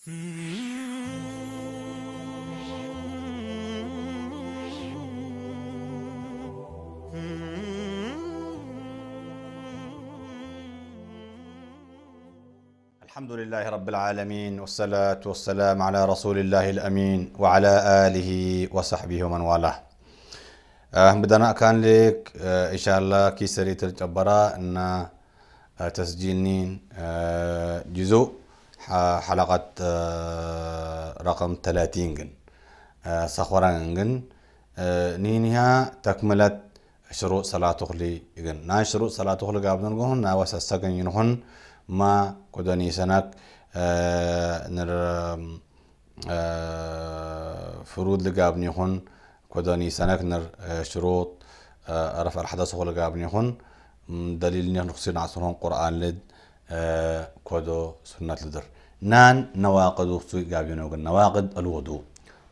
الحمد لله رب العالمين والصلاة والسلام على رسول الله الأمين وعلى آله وصحبه ومن والاه آه، بدنا كان لك آه، إن شاء الله كي سريت الجبراء أن تسجيلين آه، جزء حلقة آه، رقم 30 جن آه، سخوران جن آه، نينها تكملت شروع صلاة تخلي جن نا شروع صلاة تخلي قابلن نقول نا وسستجن ينهن ما كدني سنك نر فروض لقابني هن كدني سنك نر شروط رفع الحدث هو لقابني هن دليل نخصين عصرهم قرآن لد كودو سنة لدر نان نواقد وقتي قابيون وقل نواقد الوضوء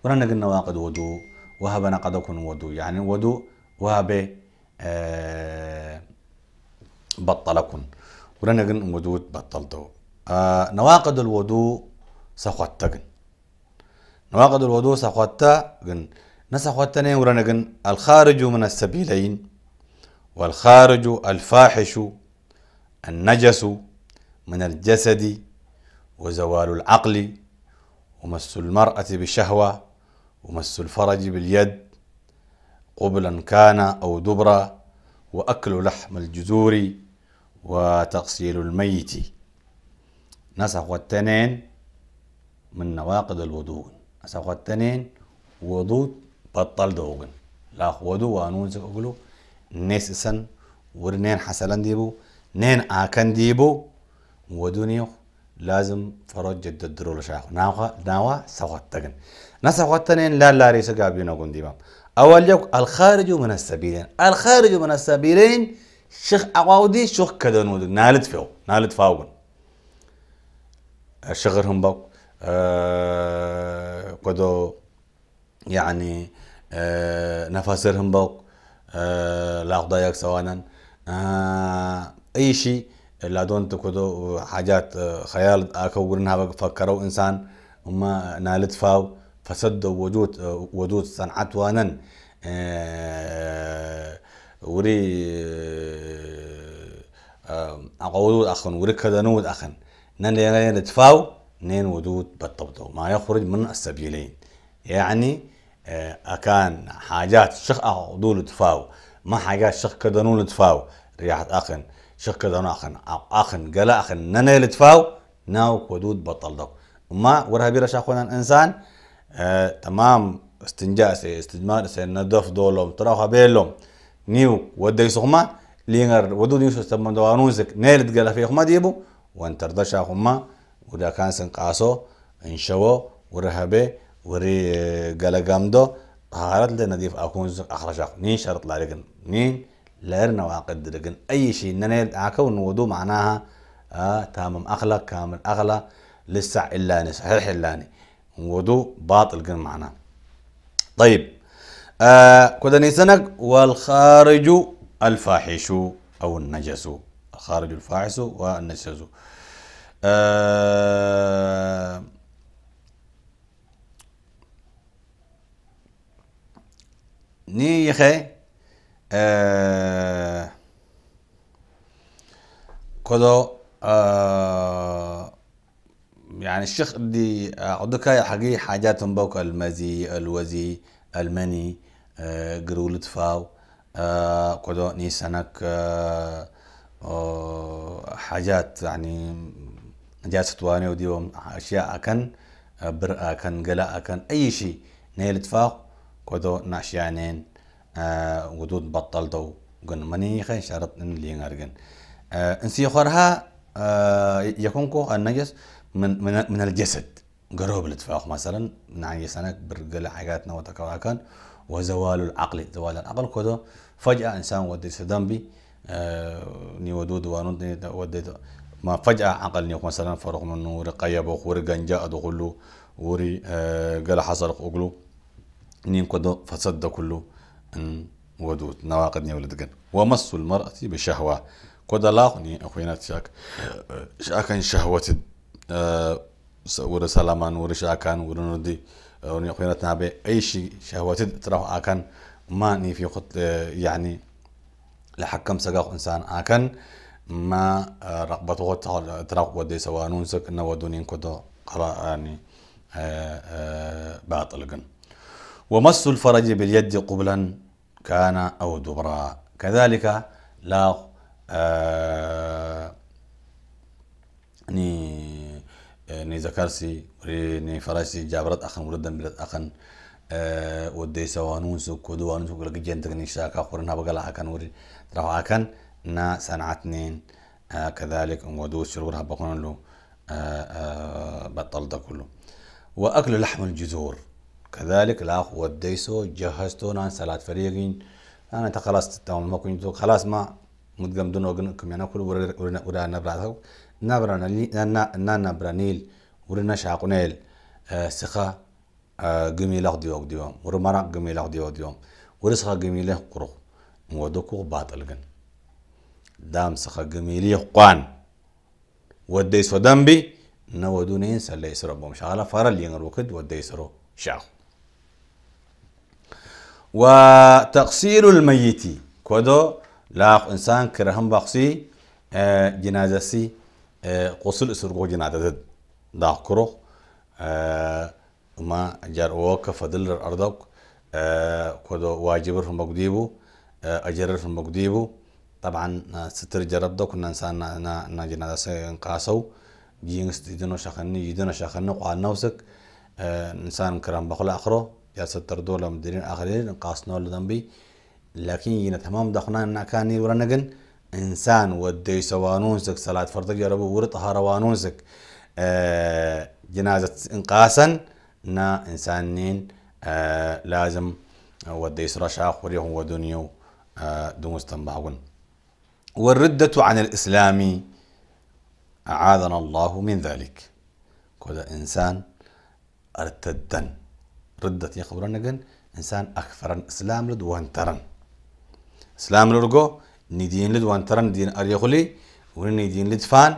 ولا نقل نواقد وضوء وهب نقد كن وضوء يعني وضوء وهب آه، بطلكن ولا نقل وضوء بطلتو آه، نواقد الوضوء سخوتكن نواقد الوضوء سخوتكن نسخوتني ولا نقل الخارج من السبيلين والخارج الفاحش النجس من الجسد وزوال العقل ومس المرأة بالشهوة ومس الفرج باليد قبلا كان أو دبرا وأكل لحم الجذور وتغسيل الميت نسخ التنين من نواقض الوضوء نسخ التنين وضوء بطل دوغن لا وضوء وانون سأقولو نسسن ورنين حسلا ديبو نين آكن ديبو ودنيو لازم فرج جدد درول شاخ ناوا ناوا سواتتن نسواتنين لا لا ريس قابلين أقول أول يوك الخارج من السبيلين الخارج من السبيلين شيخ أقاودي شيخ كدن نالت فيو نالت فاوغن شغرهم بق آه يعني آه، نفاسرهم بق آه، لا سوانا آه، أي شيء لادون تكودو حاجات آه، خيال اكو ورنها فكروا انسان وما نالت فاو فسدوا وجود آه، وجود صنعت وانن آه، وري عقود اخن وري كذا نود اخن نن يتفاو نين ودود بالطبطو ما يخرج من السبيلين يعني اكان حاجات شخ عقود تفاو ما حاجات شخ كذا نود تفاو رياحة اخن شق دون اخن اخن قلا اخن ننا لتفاو ناو ودود بطل دو ما ورها بيرا شاخونا الانسان آه تمام استنجاء سي استجمار سي ندف دولهم تراوها بيلهم نيو ودي سخما لينر ودود يوسف تمام دوانوزك نيلت قلا في خما ديبو وان ترضى شاخما ودا كان سنقاسو انشو بي وري آه، قلا قامدو طهارت لنضيف اكون اخرجاخ نين شرط لارقن نين لأرنا وعقد لكن أي شيء ننال عكون ودو معناها آه تامم أخلا كامل أخلا لسه إلاني صحيح إلاني ودو باطل كن معنا طيب آه كدني نيسنك والخارج الفاحش أو النجس الخارج الفاحش والنجس آه ني يا خي كده آه، آه، يعني الشيخ دي عدك حقي حاجات بوك المزي الوزي المني آه تفاو كده آه، نيسانك حاجات يعني جاسة واني وديهم أشياء أكن برأ أكن قلاء أكن أي شيء نيل فاو كده نعش نعشانين آه، ودود بطل دو قن مني خن شرط إن لين أرجن إنسي آه، خورها آه، يكونكو النجس من من من الجسد قرب لتفاق مثلا نعني سنك برجل حاجاتنا وتكواكن وزوال العقل زوال العقل كده فجأة إنسان ودي سدام بي ني ودود وانود ودي ما فجأة عقل نيوك مثلا فرق من وري قيب وري قنجاء دخلو وري قل حصل أقلو نين كده فسد كله ان ودود نواقد ني نيولدقن ومس المرأة بشهوة كود لاقني أخوينات شاك شاكن شهوة أه ور سلامان ور شاكان ور نودي ور أخوينات نابي أي شيء شهوة تروح أكن ما ني في خط يعني لحكم سقاق إنسان أكن ما رقبته تراق ودي سوانون سك نودونين كود يعني باطل قن ومس الفرج باليد قبلا كان أو دبرا كذلك لا آه ني آه، ني ذكرسي ني فرسي جابرت أخن ولدن بلد أخن آه ودي سوانون سوك ودوان سوك لك لقي جنتك نشاكا خورنا بقلا وري ترى كان نا اثنين آه كذلك ودو شرور هبقون له آه آه بطل ده كله وأكل لحم الجذور كذلك الأخ وديسو جهزتونا سلات فريقين أنا تخلص تتعامل ما كنت خلاص ما متقم دون يعني أغن كم انا كل ورا ورا نبراتو نبرنا نانا نا نبرا ورنا شاقنيل آه، سخا جميل آه، أخدي أخديهم ورمارا جميل أخدي أخديهم ورسخا جميل قرخ مودكو باطل جن دام سخا جميل قوان وديسو دمبي نودونين سلايس ربهم شغالة فرا اللي ينروكد وديسرو شاخو وتقصير الميت كودو لا إنسان كرهم بقصي جنازسي آه، جنازة آه قصل إسرقو جنازة دا كروخ آه، ما ما جروك فضل الأرضك آه، كودو واجبرهم بقديبو أجرهم بقديبو طبعا ستر جرب دو كنا إنسان نا جنازة انقاسو جينس دينو شخني يدنا شخني قال نوسك إنسان كرم بخلا آخره ياسر تردولا مديرين آخرين قاسنا لذنبي لكن ينا تمام دخنا نکانی ور نگن إنسان و سوانون سک صلاة فرضك يا رب ورد هاروانونسك سک آه، جنازت انقاسن نا إنسانين آه لازم ودي سرشا خوريهم ودنيو آه دموس تنبعون والردة عن الإسلام أعاذنا الله من ذلك كذا إنسان ارتدن ردت يا جن إنسان أكفرن إسلام لد وانترن إسلام لرجو ندين لد وانترن دين أريغلي وندين لد فان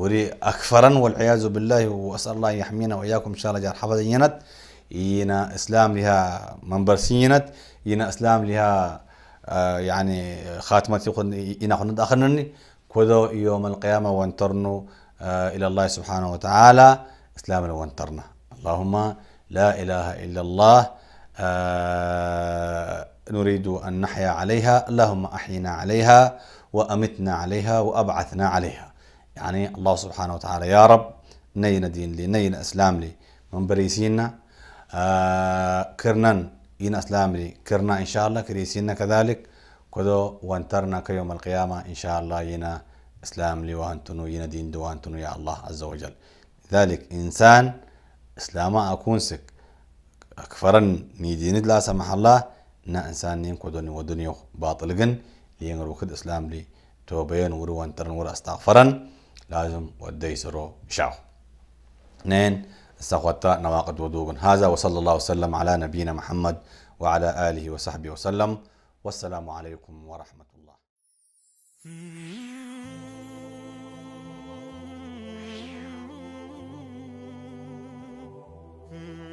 وري أكفرن والعياذ بالله وأسأل الله يحمينا وإياكم إن شاء الله جار حفظ ينت ينا إسلام لها منبر سينت ينا إسلام لها آه يعني خاتمة يخون ينا خون أخرنني كذا يوم القيامة وانترنو آه إلى الله سبحانه وتعالى إسلام انترنا اللهم لا إله إلا الله آه، نريد أن نحيا عليها اللهم أحينا عليها وأمتنا عليها وأبعثنا عليها يعني الله سبحانه وتعالى يا رب نين دين لي نين أسلام لي من بريسينا آه كرنن إن أسلام لي كرنا إن شاء الله كريسينا كذلك كذو وانترنا كيوم القيامة إن شاء الله ينا إسلام لي وأنتنو ينا دين دوانتنو يا الله عز وجل ذلك إنسان اسلاما سك اكفرا نيديند لا سمح الله نا انسان نين كودن ودنيو جن لين روكد اسلام لي توبين وروان ترن ور استغفرن لازم ودي سرو شاو نين استغفرت نواقد ودوغن هذا وصلى الله وسلم على نبينا محمد وعلى آله وصحبه وسلم والسلام عليكم ورحمة الله Hmm.